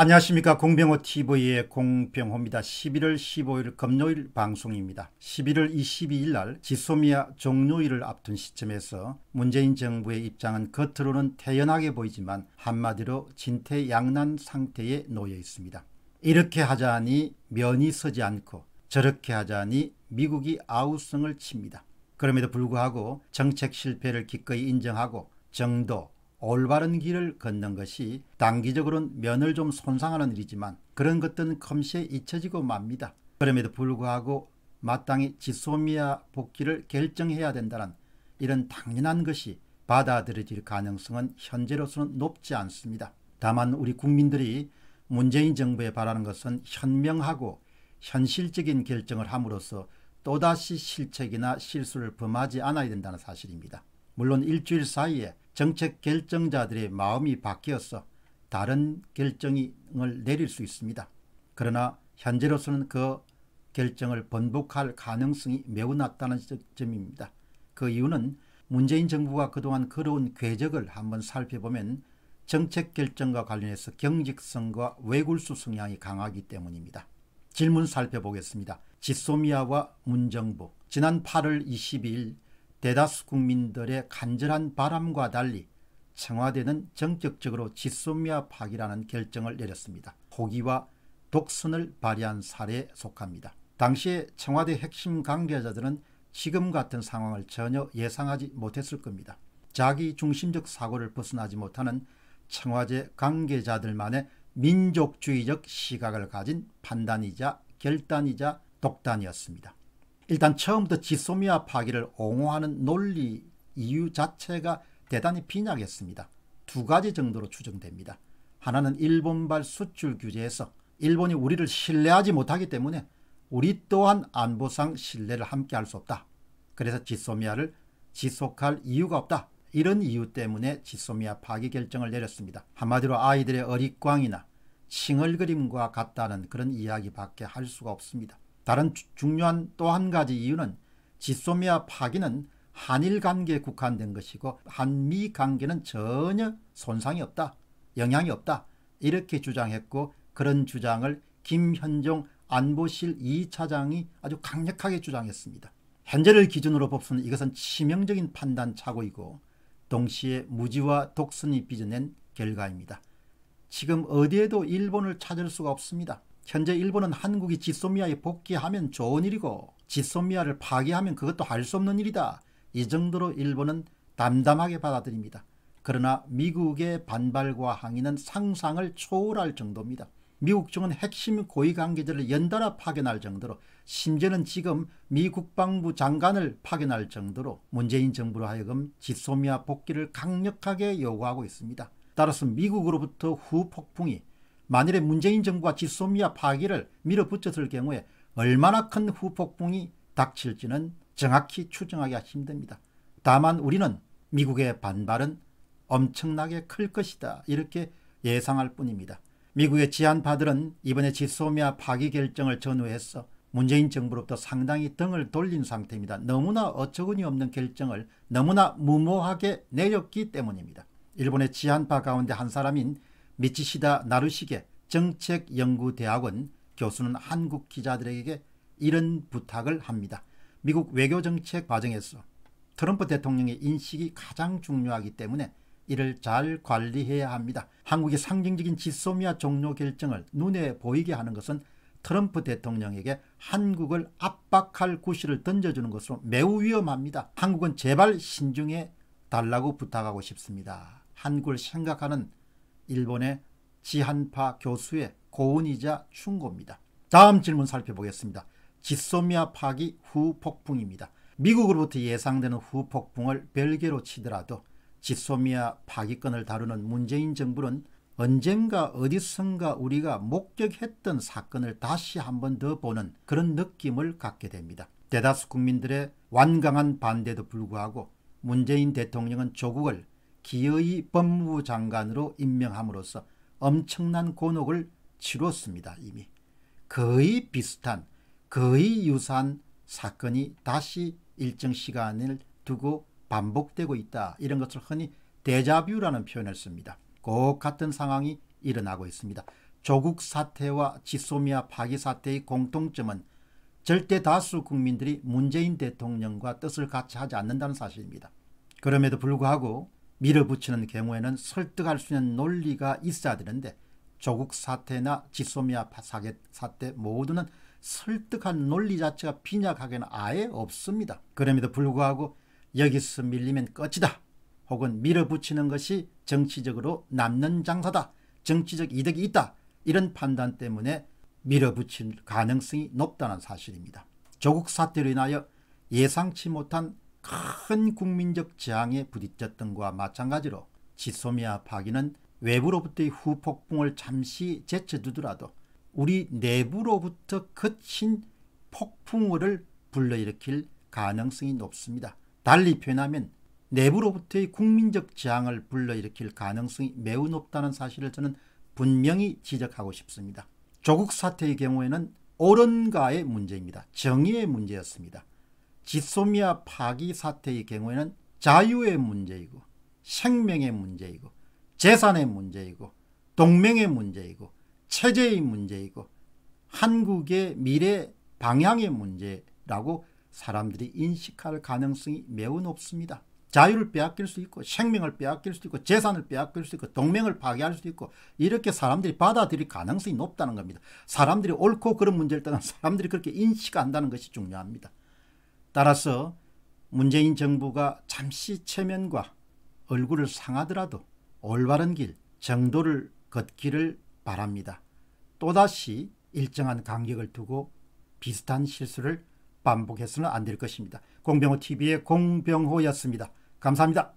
안녕하십니까 공병호TV의 공병호입니다. 11월 15일 금요일 방송입니다. 11월 22일 날 지소미아 종료일을 앞둔 시점에서 문재인 정부의 입장은 겉으로는 태연하게 보이지만 한마디로 진퇴양난 상태에 놓여 있습니다. 이렇게 하자니 면이 서지 않고 저렇게 하자니 미국이 아우성을 칩니다. 그럼에도 불구하고 정책 실패를 기꺼이 인정하고 정도, 올바른 길을 걷는 것이 단기적으로는 면을 좀 손상하는 일이지만 그런 것들은 컴시에 잊혀지고 맙니다. 그럼에도 불구하고 마땅히 지소미아 복귀를 결정해야 된다는 이런 당연한 것이 받아들여질 가능성은 현재로서는 높지 않습니다. 다만 우리 국민들이 문재인 정부에 바라는 것은 현명하고 현실적인 결정을 함으로써 또다시 실책이나 실수를 범하지 않아야 된다는 사실입니다. 물론 일주일 사이에 정책 결정자들의 마음이 바뀌어서 다른 결정을 내릴 수 있습니다. 그러나 현재로서는 그 결정을 번복할 가능성이 매우 낮다는 점입니다. 그 이유는 문재인 정부가 그동안 걸어온 궤적을 한번 살펴보면 정책 결정과 관련해서 경직성과 외굴수 성향이 강하기 때문입니다. 질문 살펴보겠습니다. 지소미아와 문정부 지난 8월 22일 대다수 국민들의 간절한 바람과 달리 청와대는 전격적으로 지소미아 파기라는 결정을 내렸습니다. 호기와 독선을 발휘한 사례에 속합니다. 당시에 청와대 핵심 관계자들은 지금 같은 상황을 전혀 예상하지 못했을 겁니다. 자기 중심적 사고를 벗어나지 못하는 청와대 관계자들만의 민족주의적 시각을 가진 판단이자 결단이자 독단이었습니다. 일단 처음부터 지소미아 파기를 옹호하는 논리 이유 자체가 대단히 빈약했습니다. 두 가지 정도로 추정됩니다. 하나는 일본발 수출 규제에서 일본이 우리를 신뢰하지 못하기 때문에 우리 또한 안보상 신뢰를 함께 할 수 없다. 그래서 지소미아를 지속할 이유가 없다. 이런 이유 때문에 지소미아 파기 결정을 내렸습니다. 한마디로 아이들의 어릿광이나 칭얼그림과 같다는 그런 이야기밖에 할 수가 없습니다. 다른 중요한 또 한 가지 이유는 지소미아 파기는 한일 관계에 국한된 것이고 한미 관계는 전혀 손상이 없다. 영향이 없다. 이렇게 주장했고 그런 주장을 김현종 안보실 2차장이 아주 강력하게 주장했습니다. 현재를 기준으로 봅수는 이것은 치명적인 판단 착오이고 동시에 무지와 독선이 빚어낸 결과입니다. 지금 어디에도 일본을 찾을 수가 없습니다. 현재 일본은 한국이 지소미아에 복귀하면 좋은 일이고 지소미아를 파괴하면 그것도 할 수 없는 일이다. 이 정도로 일본은 담담하게 받아들입니다. 그러나 미국의 반발과 항의는 상상을 초월할 정도입니다. 미국 측은 핵심 고위 관계자를 연달아 파견할 정도로 심지어는 지금 미 국방부 장관을 파견할 정도로 문재인 정부로 하여금 지소미아 복귀를 강력하게 요구하고 있습니다. 따라서 미국으로부터 후폭풍이 만일에 문재인 정부가 지소미아 파기를 밀어붙였을 경우에 얼마나 큰 후폭풍이 닥칠지는 정확히 추정하기가 힘듭니다. 다만 우리는 미국의 반발은 엄청나게 클 것이다 이렇게 예상할 뿐입니다. 미국의 지한파들은 이번에 지소미아 파기 결정을 전후해서 문재인 정부로부터 상당히 등을 돌린 상태입니다. 너무나 어처구니 없는 결정을 너무나 무모하게 내렸기 때문입니다. 일본의 지한파 가운데 한 사람인 미치시다 나루시게 정책연구대학원 교수는 한국 기자들에게 이런 부탁을 합니다. 미국 외교정책 과정에서 트럼프 대통령의 인식이 가장 중요하기 때문에 이를 잘 관리해야 합니다. 한국의 상징적인 지소미아 종료 결정을 눈에 보이게 하는 것은 트럼프 대통령에게 한국을 압박할 구실을 던져주는 것으로 매우 위험합니다. 한국은 제발 신중해 달라고 부탁하고 싶습니다. 한국을 생각하는 일본의 지한파 교수의 고은이자 충고입니다. 다음 질문 살펴보겠습니다. 지소미아 파기 후폭풍입니다. 미국으로부터 예상되는 후폭풍을 별개로 치더라도 지소미아 파기권을 다루는 문재인 정부는 언젠가 어디선가 우리가 목격했던 사건을 다시 한번더 보는 그런 느낌을 갖게 됩니다. 대다수 국민들의 완강한 반대도 불구하고 문재인 대통령은 조국을 기어이 법무부 장관으로 임명함으로써 엄청난 곤혹을 치뤘습니다. 이미 거의 비슷한 거의 유사한 사건이 다시 일정 시간을 두고 반복되고 있다. 이런 것을 흔히 데자뷰라는 표현을 씁니다. 꼭 같은 상황이 일어나고 있습니다. 조국 사태와 지소미아 파기 사태의 공통점은 절대 다수 국민들이 문재인 대통령과 뜻을 같이 하지 않는다는 사실입니다. 그럼에도 불구하고 밀어붙이는 경우에는 설득할 수 있는 논리가 있어야 되는데 조국 사태나 지소미아 사태 사 모두는 설득한 논리 자체가 빈약하게는 아예 없습니다. 그럼에도 불구하고 여기서 밀리면 끝이다. 혹은 밀어붙이는 것이 정치적으로 남는 장사다. 정치적 이득이 있다. 이런 판단 때문에 밀어붙일 가능성이 높다는 사실입니다. 조국 사태로 인하여 예상치 못한 큰 국민적 재앙에 부딪혔던 것과 마찬가지로 지소미아 파기는 외부로부터의 후폭풍을 잠시 제쳐두더라도 우리 내부로부터 거친 폭풍우를 불러일으킬 가능성이 높습니다. 달리 표현하면 내부로부터의 국민적 재앙을 불러일으킬 가능성이 매우 높다는 사실을 저는 분명히 지적하고 싶습니다. 조국 사태의 경우에는 오른가의 문제입니다. 정의의 문제였습니다. 지소미아 파기 사태의 경우에는 자유의 문제이고 생명의 문제이고 재산의 문제이고 동맹의 문제이고 체제의 문제이고 한국의 미래 방향의 문제라고 사람들이 인식할 가능성이 매우 높습니다. 자유를 빼앗길 수 있고 생명을 빼앗길 수 있고 재산을 빼앗길 수 있고 동맹을 파괴할 수 있고 이렇게 사람들이 받아들일 가능성이 높다는 겁니다. 사람들이 옳고 그런 문제를 떠나 사람들이 그렇게 인식한다는 것이 중요합니다. 따라서 문재인 정부가 잠시 체면과 얼굴을 상하더라도 올바른 길, 정도를 걷기를 바랍니다. 또다시 일정한 간격을 두고 비슷한 실수를 반복해서는 안 될 것입니다. 공병호TV의 공병호였습니다. 감사합니다.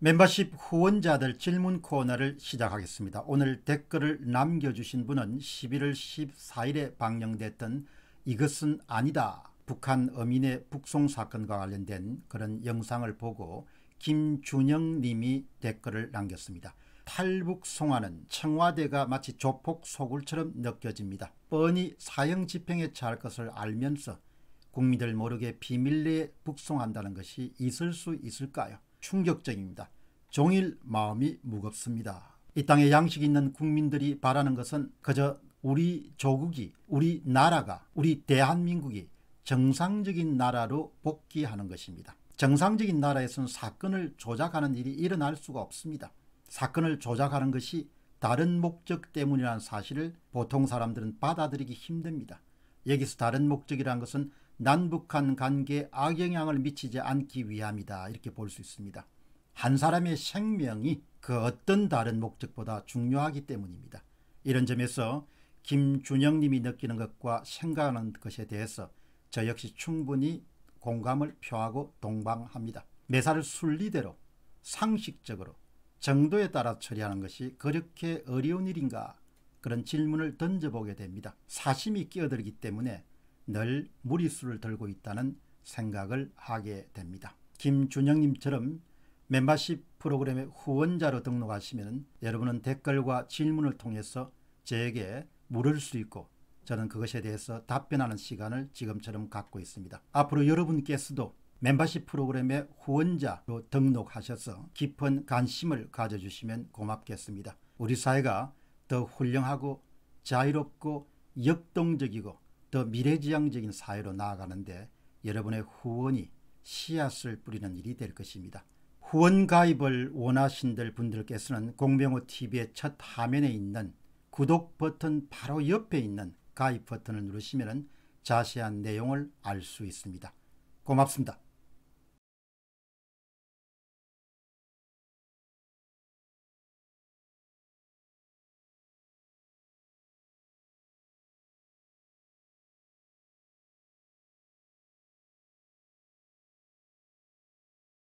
멤버십 후원자들 질문 코너를 시작하겠습니다. 오늘 댓글을 남겨주신 분은 11월 14일에 방영됐던 이것은 아니다 북한 어민의 북송 사건과 관련된 그런 영상을 보고 김준영 님이 댓글을 남겼습니다. 탈북송화는 청와대가 마치 조폭 소굴처럼 느껴집니다. 뻔히 사형 집행에 처할 것을 알면서 국민들 모르게 비밀리에 북송한다는 것이 있을 수 있을까요? 충격적입니다. 종일 마음이 무겁습니다. 이 땅에 양식 있는 국민들이 바라는 것은 그저 우리 조국이 우리 나라가 우리 대한민국이 정상적인 나라로 복귀하는 것입니다. 정상적인 나라에서는 사건을 조작하는 일이 일어날 수가 없습니다. 사건을 조작하는 것이 다른 목적 때문이라는 사실을 보통 사람들은 받아들이기 힘듭니다. 여기서 다른 목적이라는 것은 남북한 관계에 악영향을 미치지 않기 위함이다 이렇게 볼 수 있습니다. 한 사람의 생명이 그 어떤 다른 목적보다 중요하기 때문입니다. 이런 점에서 김준영님이 느끼는 것과 생각하는 것에 대해서 저 역시 충분히 공감을 표하고 동방합니다. 매사를 순리대로 상식적으로 정도에 따라 처리하는 것이 그렇게 어려운 일인가 그런 질문을 던져보게 됩니다. 사심이 끼어들기 때문에 늘 무리수를 들고 있다는 생각을 하게 됩니다. 김준영님처럼 멤버십 프로그램의 후원자로 등록하시면 여러분은 댓글과 질문을 통해서 저에게 물을 수 있고 저는 그것에 대해서 답변하는 시간을 지금처럼 갖고 있습니다. 앞으로 여러분께서도 멤버십 프로그램의 후원자로 등록하셔서 깊은 관심을 가져주시면 고맙겠습니다. 우리 사회가 더 훌륭하고 자유롭고 역동적이고 더 미래지향적인 사회로 나아가는데 여러분의 후원이 씨앗을 뿌리는 일이 될 것입니다. 후원 가입을 원하신들 분들께서는 공병호TV의 첫 화면에 있는 구독 버튼 바로 옆에 있는 가입 버튼을 누르시면 자세한 내용을 알 수 있습니다. 고맙습니다.